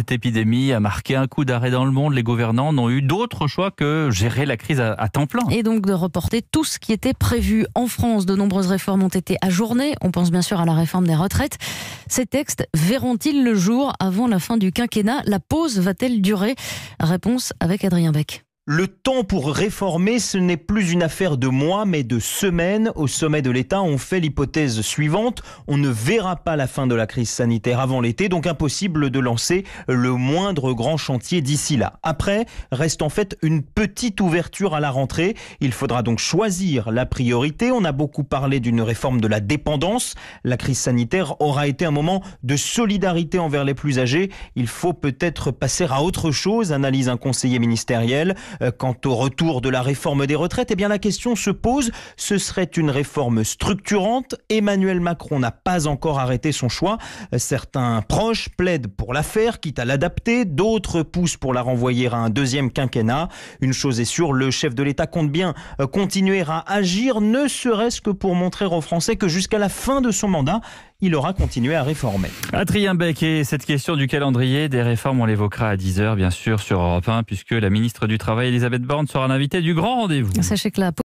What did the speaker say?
cette épidémie a marqué un coup d'arrêt dans le monde. Les gouvernants n'ont eu d'autre choix que gérer la crise à, à, temps plein. Et donc de reporter tout ce qui était prévu. En France, de nombreuses réformes ont été ajournées. On pense bien sûr à la réforme des retraites. Ces textes verront-ils le jour avant la fin du quinquennat La pause va-t-elle durer Réponse avec Adrien Beck. Le temps pour réformer, ce n'est plus une affaire de mois, mais de semaines. Au sommet de l'État, on fait l'hypothèse suivante. On ne verra pas la fin de la crise sanitaire avant l'été, donc impossible de lancer le moindre grand chantier d'ici là. Après, reste en fait une petite ouverture à la rentrée. Il faudra donc choisir la priorité. On a beaucoup parlé d'une réforme de la dépendance. La crise sanitaire aura été un moment de solidarité envers les plus âgés. Il faut peut-être passer à autre chose, analyse un conseiller ministériel. Euh, quant au retour de la réforme des retraites, eh bien la question se pose, ce serait une réforme structurante. Emmanuel Macron n'a pas encore arrêté son choix. Euh, certains proches plaident pour la faire, quitte à l'adapter, d'autres poussent pour la renvoyer à un deuxième quinquennat. Une chose est sûre, le chef de l'État compte bien euh, continuer à agir, ne serait-ce que pour montrer aux Français que jusqu'à la fin de son mandat, il aura continué à réformer. Adrien Beck et cette question du calendrier des réformes, on l'évoquera à 10h bien sûr sur Europe 1 puisque la ministre du Travail Elisabeth Borne sera l'invitée du grand rendez-vous. Sachez que la